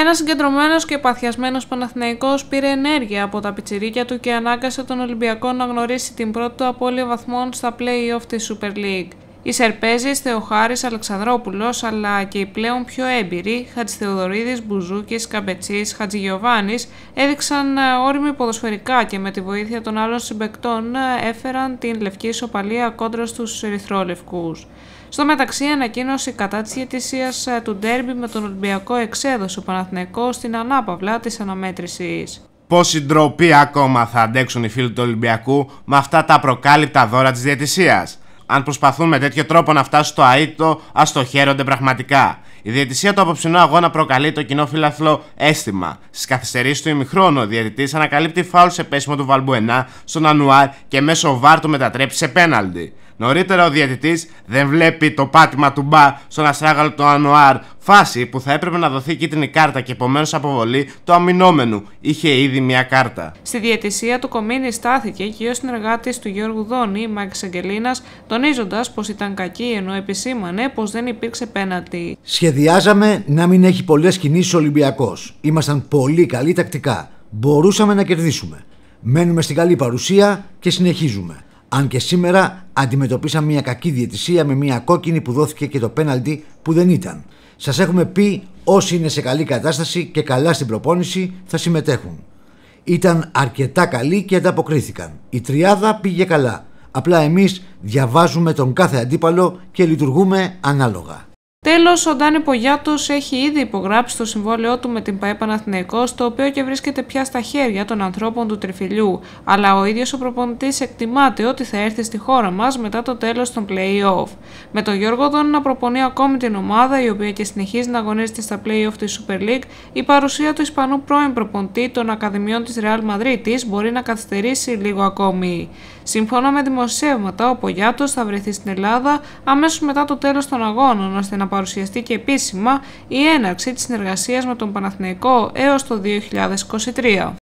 Ένας συγκεντρωμένος και παθιασμένος Παναθυναϊκό πήρε ενέργεια από τα πιτσιρίκια του και ανάγκασε τον Ολυμπιακό να γνωρίσει την πρώτη του απώλεια βαθμών στα play-off της Super League. Οι Σερπέζοι, Θεοχάρης, Αλεξανδρόπουλος, αλλά και οι πλέον πιο έμπειροι Χατζηθεοδωρίδης, Μπουζούκης, Καμπετσής, Χατζηγιοβάνης έδειξαν ε, όριμοι ποδοσφαιρικά και με τη βοήθεια των άλλων συμπεκτών ε, έφεραν την λευκή ισοπαλία κόντρα στους Ερυθρόλευκους. Στο μεταξύ, ανακοίνωση κατά της διαιτησίας ε, του Ντέρμπι με τον Ολυμπιακό εξέδωσε ο Παναθηναϊκός στην ανάπαυλα της αναμέτρησης. Πόση ντροπή ακόμα θα αντέξουν οι φίλοι του Ολυμπιακού με αυτά τα προκάλυπτα δώρα της διαιτησίας. Αν προσπαθούν με τέτοιο τρόπο να φτάσουν στο αίτητο, ας το χαίρονται πραγματικά. Η διαιτησία του απόψινού αγώνα προκαλεί το κοινό φιλαθλό αίσθημα. Στις καθυστερήσεις του ημιχρόνου, ο διαιτητής ανακαλύπτει φάουλ σε πέσιμο του Βαλμπουενά στον Ανουάρ και μέσω βάρ του μετατρέψει σε πέναλντι. Νωρίτερα ο διαιτητής δεν βλέπει το πάτημα του Μπα στον αστράγαλο του Ανουάρ, φάση που θα έπρεπε να δοθεί κίτρινη κάρτα και επομένως αποβολή του αμυνόμενου. Είχε ήδη μια κάρτα. Στη διαιτησία του Κομίνη στάθηκε και ο συνεργάτης του Γιώργου Δόνη, Μάκης Αγγελίνας, τονίζοντας πως ήταν κακή ενώ επισήμανε πως δεν υπήρξε πέναντι. Σχεδιάζαμε να μην έχει πολλές κινήσεις ο Ολυμπιακός. Ήμασταν πολύ καλοί τακτικά. Μπορούσαμε να κερδίσουμε. Μένουμε στην καλή παρουσία και συνεχίζουμε. Αν και σήμερα αντιμετωπίσαμε μια κακή διαιτησία με μια κόκκινη που δόθηκε και το πέναλτι που δεν ήταν. Σας έχουμε πει όσοι είναι σε καλή κατάσταση και καλά στην προπόνηση θα συμμετέχουν. Ήταν αρκετά καλοί και ανταποκρίθηκαν. Η τριάδα πήγε καλά. Απλά εμείς διαβάζουμε τον κάθε αντίπαλο και λειτουργούμε ανάλογα. Τέλος, ο Ντάνι Πογιάτος έχει ήδη υπογράψει το συμβόλαιό του με την ΠαΕ το οποίο και βρίσκεται πια στα χέρια των ανθρώπων του τριφυλιού. Αλλά ο ίδιος ο προπονητής εκτιμάται ότι θα έρθει στη χώρα μας μετά το τέλος των playoff. Με τον Γιώργο Δόν να προπονεί ακόμη την ομάδα, η οποία και συνεχίζει να αγωνίζεται στα playoff της Super League, η παρουσία του Ισπανού πρώην προπονητή των Ακαδημιών της Real Madrid μπορεί να καθυστερήσει λίγο ακόμη. Σύμφωνα με δημοσιεύματα, ο Πογιάτος θα βρεθεί στην Ελλάδα αμέσως μετά το τέλος των αγώνων, ώστε να παρουσιαστεί και επίσημα η έναρξη της συνεργασίας με τον Παναθηναϊκό έως το 2023.